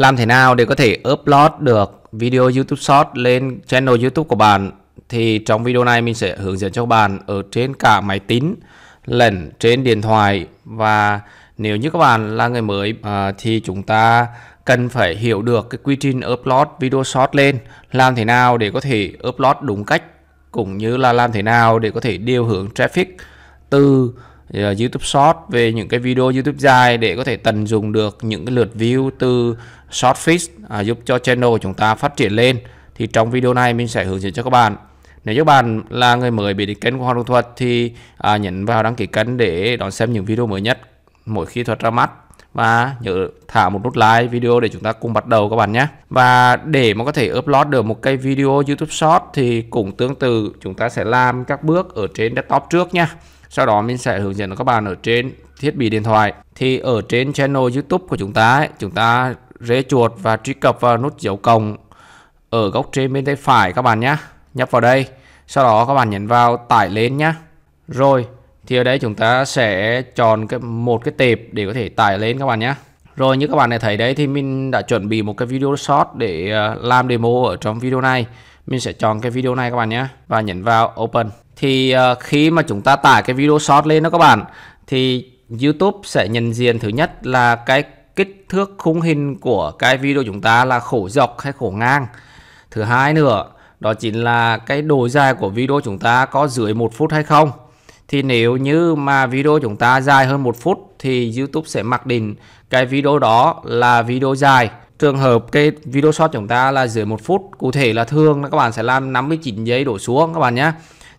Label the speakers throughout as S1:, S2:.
S1: Làm thế nào để có thể upload được video YouTube Short lên channel YouTube của bạn thì trong video này mình sẽ hướng dẫn cho các bạn ở trên cả máy tính lẫn trên điện thoại và nếu như các bạn là người mới à, thì chúng ta cần phải hiểu được cái quy trình upload video short lên làm thế nào để có thể upload đúng cách cũng như là làm thế nào để có thể điều hướng traffic từ Ờ, YouTube Short về những cái video YouTube dài để có thể tận dụng được những cái lượt view từ short feed à, giúp cho channel của chúng ta phát triển lên thì trong video này mình sẽ hướng dẫn cho các bạn nếu các bạn là người mới bị đến kênh của Hoàng Đồng Thuật thì à, nhấn vào đăng ký kênh để đón xem những video mới nhất mỗi khi thuật ra mắt và nhớ thả một nút like video để chúng ta cùng bắt đầu các bạn nhé và để mà có thể upload được một cái video YouTube Short thì cũng tương tự chúng ta sẽ làm các bước ở trên desktop trước nha sau đó mình sẽ hướng dẫn các bạn ở trên thiết bị điện thoại thì ở trên channel YouTube của chúng ta ấy, chúng ta rê chuột và truy cập vào nút dấu cộng ở góc trên bên tay phải các bạn nhé nhấp vào đây sau đó các bạn nhấn vào tải lên nhé rồi thì ở đây chúng ta sẽ chọn cái một cái tệp để có thể tải lên các bạn nhé rồi như các bạn này thấy đấy thì mình đã chuẩn bị một cái video short để ờ, làm demo ở trong video này mình sẽ chọn cái video này các bạn nhé và nhấn vào open thì ờ, khi mà chúng ta tải cái video short lên đó các bạn thì YouTube sẽ nhận diện thứ nhất là cái kích thước khung hình của cái video chúng ta là khổ dọc hay khổ ngang thứ hai nữa đó chính là cái độ dài của video chúng ta có dưới một phút hay không thì nếu như mà video chúng ta dài hơn một phút thì YouTube sẽ mặc định cái video đó là video dài trường hợp cái video short chúng ta là dưới một phút cụ thể là thường các bạn sẽ làm 59 giây đổ xuống các bạn nhé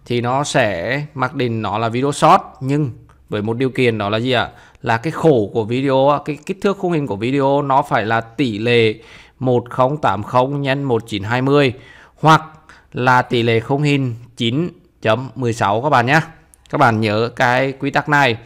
S1: thì nó sẽ mặc định nó là video short nhưng với một điều kiện đó là gì ạ? Là cái khổ của video, cái kích thước khung hình của video nó phải là tỷ lệ 1080 x 1920 hoặc là tỷ lệ khung hình 9.16 các bạn nhé. Các bạn nhớ cái quy tắc này.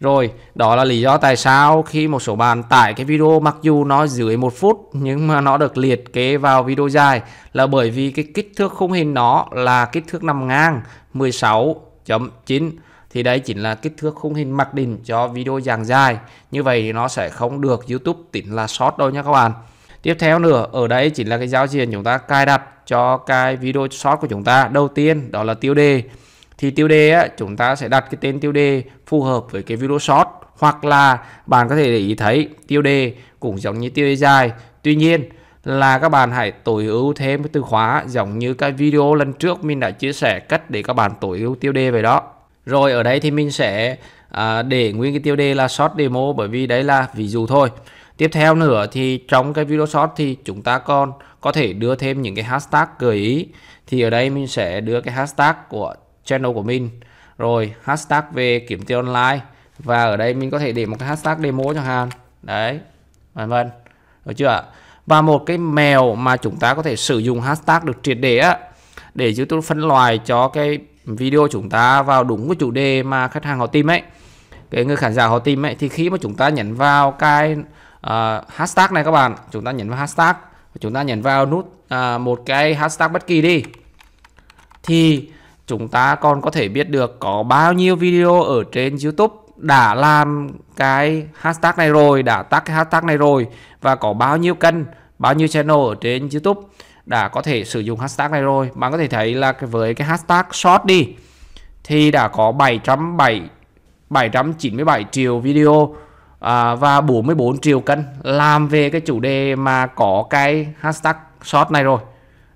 S1: Rồi, đó là lý do tại sao khi một số bạn tải cái video mặc dù nó dưới một phút nhưng mà nó được liệt kế vào video dài là bởi vì cái kích thước khung hình nó là kích thước nằm ngang 16.9 thì đấy chính là kích thước khung hình mặc định cho video dạng dài. Như vậy thì nó sẽ không được YouTube tính là short đâu nha các bạn. Tiếp theo nữa, ở đây chính là cái giao diện chúng ta cài đặt cho cái video short của chúng ta. Đầu tiên đó là tiêu đề thì tiêu đề á, chúng ta sẽ đặt cái tên tiêu đề phù hợp với cái video short hoặc là bạn có thể để ý thấy tiêu đề cũng giống như tiêu đề dài tuy nhiên là các bạn hãy tối ưu thêm cái từ khóa giống như cái video lần trước mình đã chia sẻ cách để các bạn tối ưu tiêu đề về đó rồi ở đây thì mình sẽ à, để nguyên cái tiêu đề là short demo bởi vì đấy là ví dụ thôi tiếp theo nữa thì trong cái video short thì chúng ta còn có thể đưa thêm những cái hashtag gợi ý thì ở đây mình sẽ đưa cái hashtag của channel của mình rồi hashtag về kiếm tiền online và ở đây mình có thể để một cái hashtag demo chẳng hạn đấy vân vân được chưa ạ và một cái mèo mà chúng ta có thể sử dụng hashtag được triệt để á để YouTube phân loại cho cái video chúng ta vào đúng cái chủ đề mà khách hàng họ tìm ấy cái người khán giả họ tìm ấy thì khi mà chúng ta nhấn vào cái uh, hashtag này các bạn chúng ta nhấn vào hashtag chúng ta nhấn vào nút uh, một cái hashtag bất kỳ đi thì chúng ta còn có thể biết được có bao nhiêu video ở trên YouTube đã làm cái hashtag này rồi, đã tắt cái hashtag này rồi và có bao nhiêu kênh, bao nhiêu channel ở trên YouTube đã có thể sử dụng hashtag này rồi. Bạn có thể thấy là với cái hashtag short đi thì đã có 707 797 triệu video à, và 44 triệu kênh làm về cái chủ đề mà có cái hashtag short này rồi.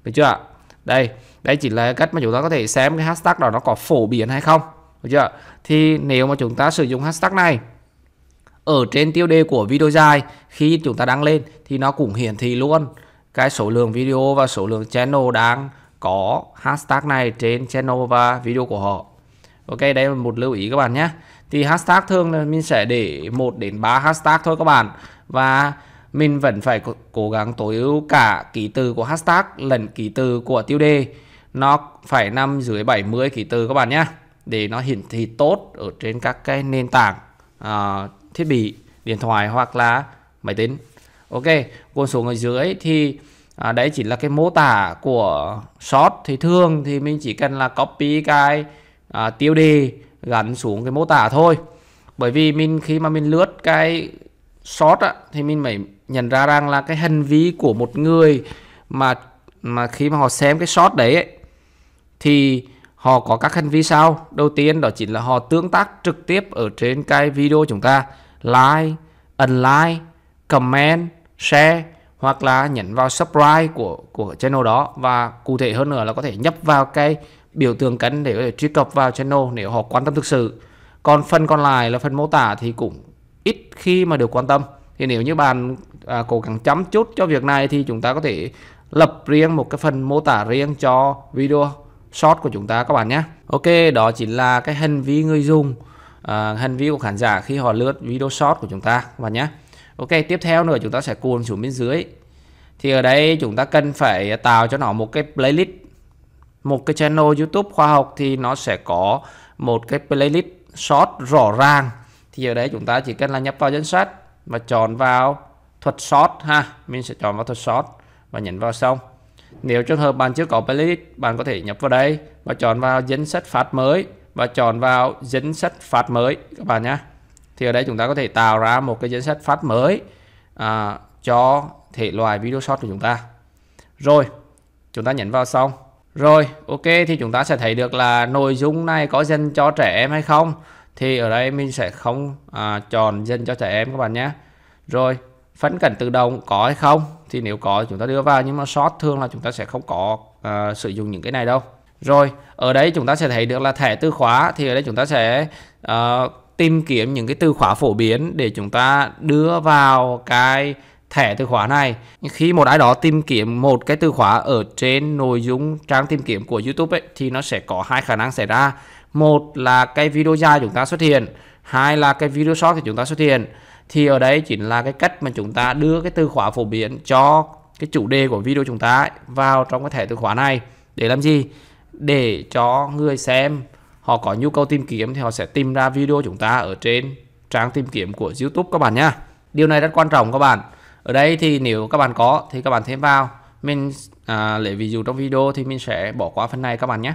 S1: Được chưa ạ? Đây đây chỉ là cách mà chúng ta có thể xem cái hashtag đó nó có phổ biến hay không được chưa thì nếu mà chúng ta sử dụng hashtag này ở trên tiêu đề của video dài khi chúng ta đăng lên thì nó cũng hiển thị luôn cái số lượng video và số lượng channel đang có hashtag này trên channel và video của họ ok đây là một lưu ý các bạn nhé thì hashtag thường là mình sẽ để 1 đến 3 hashtag thôi các bạn và mình vẫn phải cố gắng tối ưu cả ký từ của hashtag lẫn ký từ của tiêu đề nó phải nằm dưới 70 ký tự các bạn nhé để nó hiển thị tốt ở trên các cái nền tảng uh, thiết bị điện thoại hoặc là máy tính ok còn xuống ở dưới thì à, đấy chỉ là cái mô tả của short thì thường thì mình chỉ cần là copy cái à, tiêu đề gắn xuống cái mô tả thôi bởi vì mình khi mà mình lướt cái short á, thì mình phải nhận ra rằng là cái hành vi của một người mà mà khi mà họ xem cái short đấy ấy, thì họ có các hành vi sau đầu tiên đó chính là họ tương tác trực tiếp ở trên cái video chúng ta like unlike comment share hoặc là nhấn vào subscribe của của channel đó và cụ thể hơn nữa là có thể nhấp vào cái biểu tượng cánh để có thể truy cập vào channel nếu họ quan tâm thực sự còn phần còn lại là phần mô tả thì cũng ít khi mà được quan tâm thì nếu như bạn à, cố gắng chấm chút cho việc này thì chúng ta có thể lập riêng một cái phần mô tả riêng cho video short của chúng ta các bạn nhé ok đó chính là cái hành vi người dùng à, hành vi của khán giả khi họ lướt video short của chúng ta các bạn nhé ok tiếp theo nữa chúng ta sẽ cuồn xuống bên dưới thì ở đây chúng ta cần phải tạo cho nó một cái playlist một cái channel YouTube khoa học thì nó sẽ có một cái playlist short rõ ràng thì ở đây chúng ta chỉ cần là nhập vào danh sách và chọn vào thuật short ha mình sẽ chọn vào thuật short và nhấn vào xong nếu trường hợp bạn chưa có playlist, bạn có thể nhập vào đây và chọn vào danh sách phát mới và chọn vào danh sách phát mới các bạn nhé. Thì ở đây chúng ta có thể tạo ra một cái danh sách phát mới à, cho thể loại video short của chúng ta. Rồi, chúng ta nhấn vào xong. Rồi, ok thì chúng ta sẽ thấy được là nội dung này có dành cho trẻ em hay không. Thì ở đây mình sẽ không à, chọn dành cho trẻ em các bạn nhé. Rồi, phấn cảnh tự động có hay không thì nếu có chúng ta đưa vào nhưng mà short thường là chúng ta sẽ không có uh, sử dụng những cái này đâu rồi ở đây chúng ta sẽ thấy được là thẻ từ khóa thì ở đây chúng ta sẽ uh, tìm kiếm những cái từ khóa phổ biến để chúng ta đưa vào cái thẻ từ khóa này khi một ai đó tìm kiếm một cái từ khóa ở trên nội dung trang tìm kiếm của YouTube ấy, thì nó sẽ có hai khả năng xảy ra một là cái video dài chúng ta xuất hiện hai là cái video short thì chúng ta xuất hiện thì ở đây chính là cái cách mà chúng ta đưa cái từ khóa phổ biến cho cái chủ đề của video chúng ta vào trong cái thẻ từ khóa này để làm gì để cho người xem họ có nhu cầu tìm kiếm thì họ sẽ tìm ra video chúng ta ở trên trang tìm kiếm của YouTube các bạn nhá điều này rất quan trọng các bạn ở đây thì nếu các bạn có thì các bạn thêm vào mình à, lấy ví dụ trong video thì mình sẽ bỏ qua phần này các bạn nhé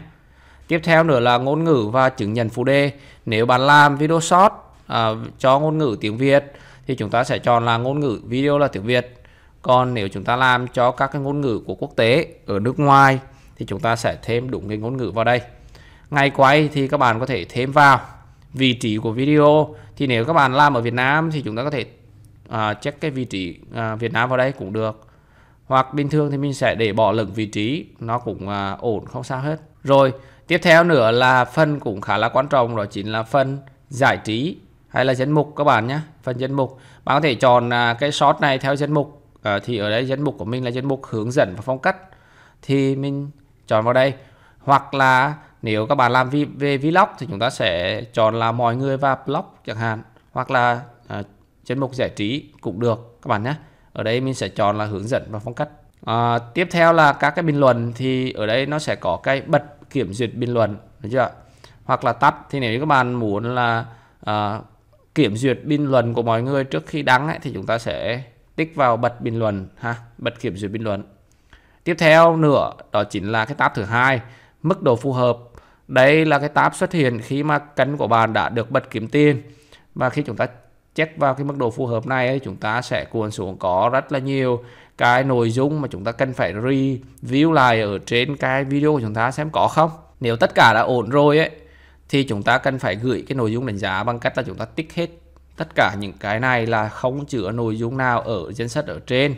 S1: tiếp theo nữa là ngôn ngữ và chứng nhận phụ đề nếu bạn làm video short à, cho ngôn ngữ tiếng Việt thì chúng ta sẽ chọn là ngôn ngữ video là tiếng Việt còn nếu chúng ta làm cho các cái ngôn ngữ của quốc tế ở nước ngoài thì chúng ta sẽ thêm đúng cái ngôn ngữ vào đây ngày quay thì các bạn có thể thêm vào vị trí của video thì nếu các bạn làm ở Việt Nam thì chúng ta có thể à, check cái vị trí à, Việt Nam vào đây cũng được hoặc bình thường thì mình sẽ để bỏ lửng vị trí nó cũng à, ổn không sao hết rồi tiếp theo nữa là phần cũng khá là quan trọng đó chính là phần giải trí hay là danh mục các bạn nhé phần danh mục bạn có thể chọn à, cái short này theo danh mục à, thì ở đây danh mục của mình là danh mục hướng dẫn và phong cách thì mình chọn vào đây hoặc là nếu các bạn làm vi, về vlog thì chúng ta sẽ chọn là mọi người và blog chẳng hạn hoặc là à, danh mục giải trí cũng được các bạn nhé ở đây mình sẽ chọn là hướng dẫn và phong cách à, tiếp theo là các cái bình luận thì ở đây nó sẽ có cái bật kiểm duyệt bình luận được chưa hoặc là tắt thì nếu các bạn muốn là à, kiểm duyệt bình luận của mọi người trước khi đăng ấy, thì chúng ta sẽ tích vào bật bình luận ha bật kiểm duyệt bình luận tiếp theo nữa đó chính là cái tab thứ hai mức độ phù hợp đây là cái tab xuất hiện khi mà kênh của bạn đã được bật kiếm tiền và khi chúng ta check vào cái mức độ phù hợp này ấy, chúng ta sẽ cuộn xuống có rất là nhiều cái nội dung mà chúng ta cần phải review lại ở trên cái video của chúng ta xem có không nếu tất cả đã ổn rồi ấy thì chúng ta cần phải gửi cái nội dung đánh giá bằng cách là chúng ta tích hết tất cả những cái này là không chứa nội dung nào ở danh sách ở trên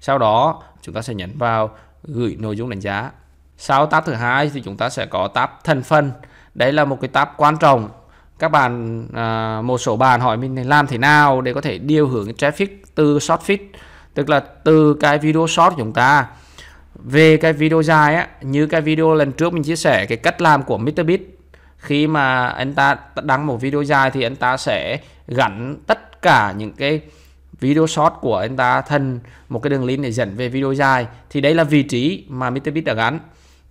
S1: sau đó chúng ta sẽ nhấn vào gửi nội dung đánh giá sau tab thứ hai thì chúng ta sẽ có tab thân phân đây là một cái tab quan trọng các bạn à, một số bạn hỏi mình làm thế nào để có thể điều hướng traffic từ short feed tức là từ cái video short của chúng ta về cái video dài á như cái video lần trước mình chia sẻ cái cách làm của MrBeast khi mà anh ta đăng một video dài thì anh ta sẽ gắn tất cả những cái video short của anh ta thành một cái đường link để dẫn về video dài thì đây là vị trí mà MrBit đã gắn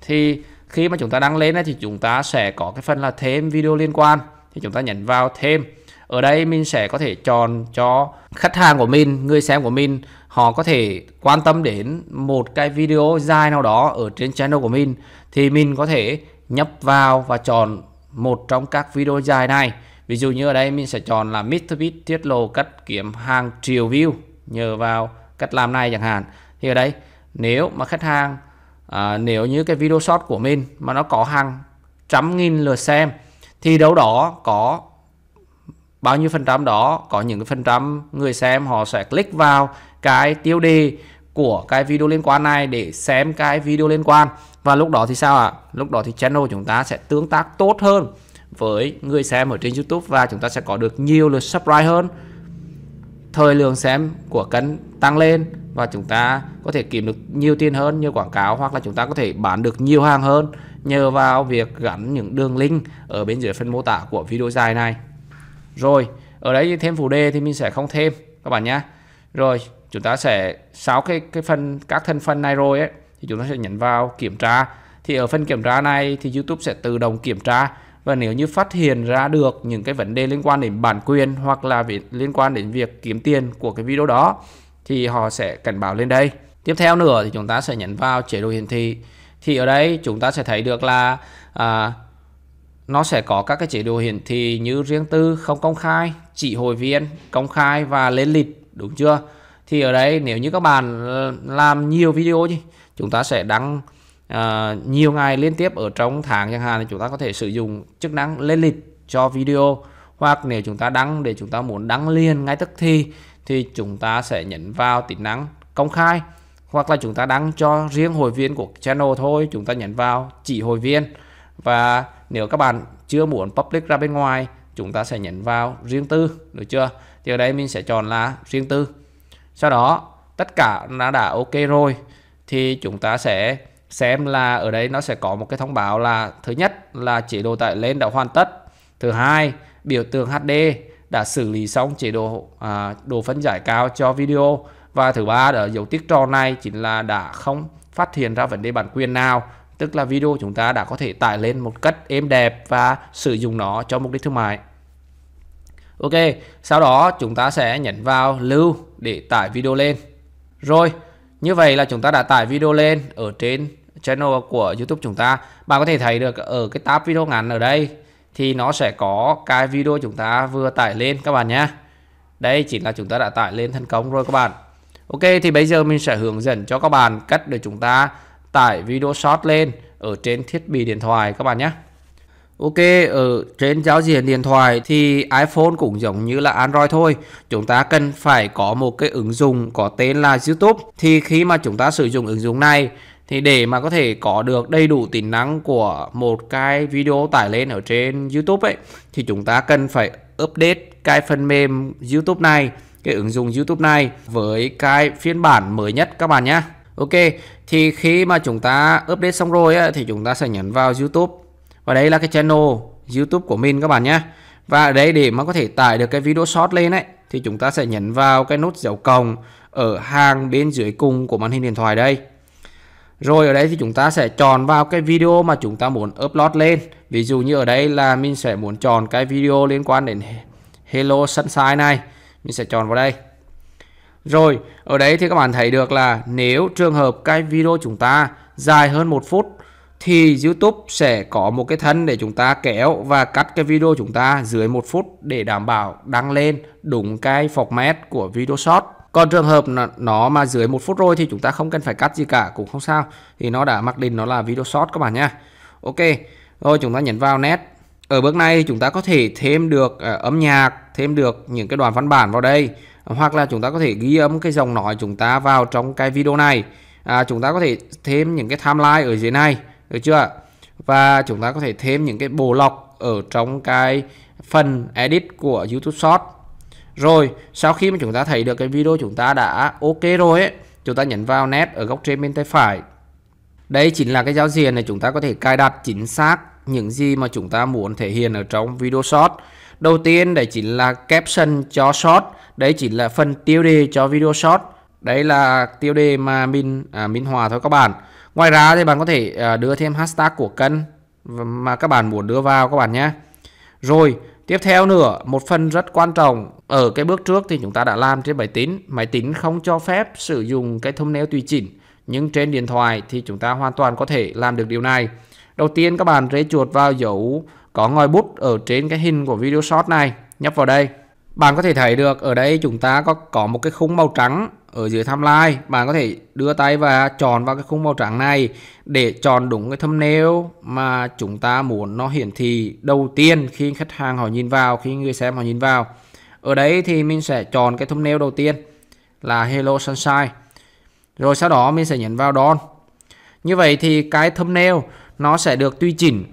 S1: thì khi mà chúng ta đăng lên thì chúng ta sẽ có cái phần là thêm video liên quan thì chúng ta nhấn vào thêm ở đây mình sẽ có thể chọn cho khách hàng của mình người xem của mình họ có thể quan tâm đến một cái video dài nào đó ở trên channel của mình thì mình có thể nhấp vào và chọn một trong các video dài này. Ví dụ như ở đây mình sẽ chọn là MrBeast tiết lộ cách kiếm hàng triệu view nhờ vào cách làm này chẳng hạn. Thì ở đây nếu mà khách hàng à, nếu như cái video short của mình mà nó có hàng trăm nghìn lượt xem thì đâu đó có bao nhiêu phần trăm đó có những cái phần trăm người xem họ sẽ click vào cái tiêu đề của cái video liên quan này để xem cái video liên quan và lúc đó thì sao ạ à? lúc đó thì channel chúng ta sẽ tương tác tốt hơn với người xem ở trên YouTube và chúng ta sẽ có được nhiều lượt subscribe hơn thời lượng xem của kênh tăng lên và chúng ta có thể kiếm được nhiều tiền hơn như quảng cáo hoặc là chúng ta có thể bán được nhiều hàng hơn nhờ vào việc gắn những đường link ở bên dưới phần mô tả của video dài này rồi ở đây thêm phụ đề thì mình sẽ không thêm các bạn nhé rồi chúng ta sẽ sau cái cái phần các thành phần này rồi ấy thì chúng ta sẽ nhấn vào kiểm tra thì ở phần kiểm tra này thì YouTube sẽ tự động kiểm tra và nếu như phát hiện ra được những cái vấn đề liên quan đến bản quyền hoặc là liên quan đến việc kiếm tiền của cái video đó thì họ sẽ cảnh báo lên đây tiếp theo nữa thì chúng ta sẽ nhấn vào chế độ hiển thị thì ở đây chúng ta sẽ thấy được là à, nó sẽ có các cái chế độ hiển thị như riêng tư không công khai chỉ hội viên công khai và lên lịch đúng chưa thì ở đây nếu như các bạn làm nhiều video chứ chúng ta sẽ đăng uh, nhiều ngày liên tiếp ở trong tháng chẳng hạn thì chúng ta có thể sử dụng chức năng lên lịch cho video hoặc nếu chúng ta đăng để chúng ta muốn đăng liền ngay tức thì thì chúng ta sẽ nhấn vào tính năng công khai hoặc là chúng ta đăng cho riêng hội viên của channel thôi chúng ta nhấn vào chỉ hội viên và nếu các bạn chưa muốn public ra bên ngoài chúng ta sẽ nhấn vào riêng tư được chưa thì ở đây mình sẽ chọn là riêng tư sau đó tất cả đã đã ok rồi thì chúng ta sẽ xem là ở đây nó sẽ có một cái thông báo là thứ nhất là chế độ tải lên đã hoàn tất thứ hai biểu tượng HD đã xử lý xong chế độ à, độ phân giải cao cho video và thứ ba ở dấu tích tròn này chính là đã không phát hiện ra vấn đề bản quyền nào tức là video chúng ta đã có thể tải lên một cách êm đẹp và sử dụng nó cho mục đích thương mại Ok, sau đó chúng ta sẽ nhấn vào lưu để tải video lên. Rồi, như vậy là chúng ta đã tải video lên ở trên channel của YouTube chúng ta. Bạn có thể thấy được ở cái tab video ngắn ở đây thì nó sẽ có cái video chúng ta vừa tải lên các bạn nhé. Đây chỉ là chúng ta đã tải lên thành công rồi các bạn. Ok, thì bây giờ mình sẽ hướng dẫn cho các bạn cách để chúng ta tải video short lên ở trên thiết bị điện thoại các bạn nhé. Ok, ở trên giao diện điện thoại thì iPhone cũng giống như là Android thôi. Chúng ta cần phải có một cái ứng dụng có tên là YouTube. Thì khi mà chúng ta sử dụng ứng dụng này thì để mà có thể có được đầy đủ tính năng của một cái video tải lên ở trên YouTube ấy thì chúng ta cần phải update cái phần mềm YouTube này, cái ứng dụng YouTube này với cái phiên bản mới nhất các bạn nhé. Ok, thì khi mà chúng ta update xong rồi ấy, thì chúng ta sẽ nhấn vào YouTube và đây là cái channel YouTube của mình các bạn nhé. Và ở đây để mà có thể tải được cái video short lên ấy thì chúng ta sẽ nhấn vào cái nút dấu cộng ở hàng bên dưới cùng của màn hình điện thoại đây. Rồi ở đây thì chúng ta sẽ chọn vào cái video mà chúng ta muốn upload lên. Ví dụ như ở đây là mình sẽ muốn chọn cái video liên quan đến Hello Sunshine này. Mình sẽ chọn vào đây. Rồi, ở đấy thì các bạn thấy được là nếu trường hợp cái video chúng ta dài hơn một phút thì YouTube sẽ có một cái thân để chúng ta kéo và cắt cái video chúng ta dưới một phút để đảm bảo đăng lên đúng cái format của video short. Còn trường hợp nó mà dưới một phút rồi thì chúng ta không cần phải cắt gì cả cũng không sao. Thì nó đã mặc định nó là video short các bạn nha. Ok, rồi chúng ta nhấn vào nét. Ở bước này chúng ta có thể thêm được à, âm nhạc, thêm được những cái đoạn văn bản vào đây. Hoặc là chúng ta có thể ghi âm cái dòng nói chúng ta vào trong cái video này. À, chúng ta có thể thêm những cái timeline ở dưới này được chưa và chúng ta có thể thêm những cái bộ lọc ở trong cái phần edit của YouTube Short rồi sau khi mà chúng ta thấy được cái video chúng ta đã ok rồi ấy, chúng ta nhấn vào nét ở góc trên bên tay phải đây chính là cái giao diện này chúng ta có thể cài đặt chính xác những gì mà chúng ta muốn thể hiện ở trong video short. Đầu tiên đấy chính là caption cho short, đấy chính là phần tiêu đề cho video short. Đây là tiêu đề mà mình à, minh họa thôi các bạn. Ngoài ra thì bạn có thể ờ, đưa thêm hashtag của kênh mà các bạn muốn đưa vào các bạn nhé. Rồi, tiếp theo nữa, một phần rất quan trọng ở cái bước trước thì chúng ta đã làm trên máy tính. Máy tính không cho phép sử dụng cái thumbnail tùy chỉnh, nhưng trên điện thoại thì chúng ta hoàn toàn có thể làm được điều này. Đầu tiên các bạn rê chuột vào dấu có ngòi bút ở trên cái hình của video short này, nhấp vào đây. Bạn có thể thấy được ở đây chúng ta có có một cái khung màu trắng ở dưới timeline bạn có thể đưa tay và chọn vào cái khung màu trắng này để chọn đúng cái thumbnail mà chúng ta muốn nó hiển thị đầu tiên khi khách hàng họ nhìn vào khi người xem họ nhìn vào ở đấy thì mình sẽ chọn cái thumbnail đầu tiên là Hello Sunshine rồi sau đó mình sẽ nhấn vào Don như vậy thì cái thumbnail nó sẽ được tùy chỉnh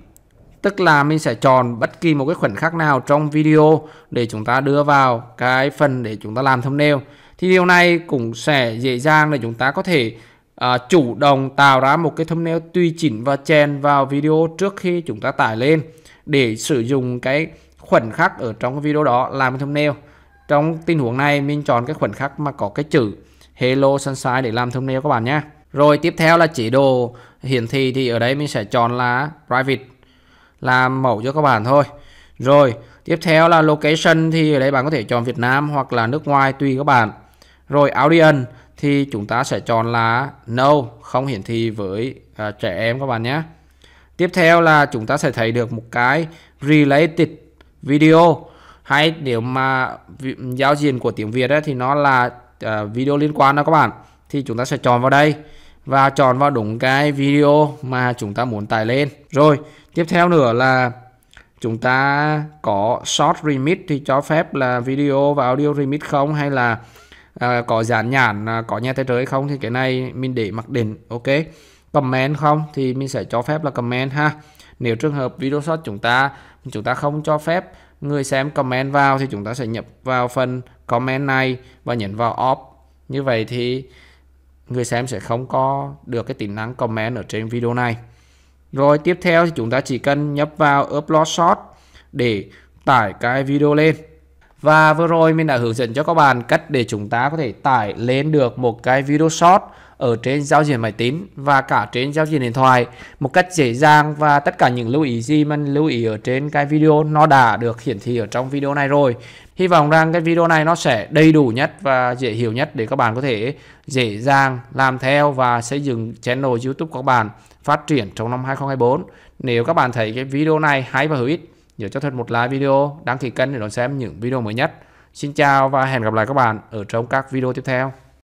S1: tức là mình sẽ chọn bất kỳ một cái khoảnh khắc nào trong video để chúng ta đưa vào cái phần để chúng ta làm thumbnail thì điều này cũng sẽ dễ dàng để chúng ta có thể à, chủ động tạo ra một cái thumbnail tùy chỉnh và chèn vào video trước khi chúng ta tải lên để sử dụng cái khoảnh khắc ở trong cái video đó làm thumbnail trong tình huống này mình chọn cái khoảnh khắc mà có cái chữ Hello Sunshine để làm thumbnail các bạn nhé rồi tiếp theo là chế độ hiển thị thì ở đây mình sẽ chọn là private làm mẫu cho các bạn thôi rồi tiếp theo là location thì ở đây bạn có thể chọn Việt Nam hoặc là nước ngoài tùy các bạn rồi audience thì chúng ta sẽ chọn là no, không hiển thị với à, trẻ em các bạn nhé. Tiếp theo là chúng ta sẽ thấy được một cái related video hay nếu mà giao diện của tiếng Việt ấy, thì nó là uh, video liên quan đó các bạn thì chúng ta sẽ chọn vào đây và chọn vào đúng cái video mà chúng ta muốn tải lên rồi tiếp theo nữa là chúng ta có short remit thì cho phép là video và audio remit không hay là à, có dán nhãn à, có nhà tài trợ hay không thì cái này mình để mặc định ok comment không thì mình sẽ cho phép là comment ha nếu trường hợp video shot chúng ta chúng ta không cho phép người xem comment vào thì chúng ta sẽ nhập vào phần comment này và nhấn vào off như vậy thì người xem sẽ không có được cái tính năng comment ở trên video này rồi tiếp theo thì chúng ta chỉ cần nhập vào upload short để tải cái video lên và vừa rồi mình đã hướng dẫn cho các bạn cách để chúng ta có thể tải lên được một cái video short ở trên giao diện máy tính và cả trên giao diện điện thoại một cách dễ dàng và tất cả những lưu ý gì mình lưu ý ở trên cái video nó đã được hiển thị ở trong video này rồi. Hy vọng rằng cái video này nó sẽ đầy đủ nhất và dễ hiểu nhất để các bạn có thể dễ dàng làm theo và xây dựng channel YouTube của các bạn phát triển trong năm 2024. Nếu các bạn thấy cái video này hay và hữu ích Nhớ cho thật một like video, đăng ký kênh để đón xem những video mới nhất. Xin chào và hẹn gặp lại các bạn ở trong các video tiếp theo.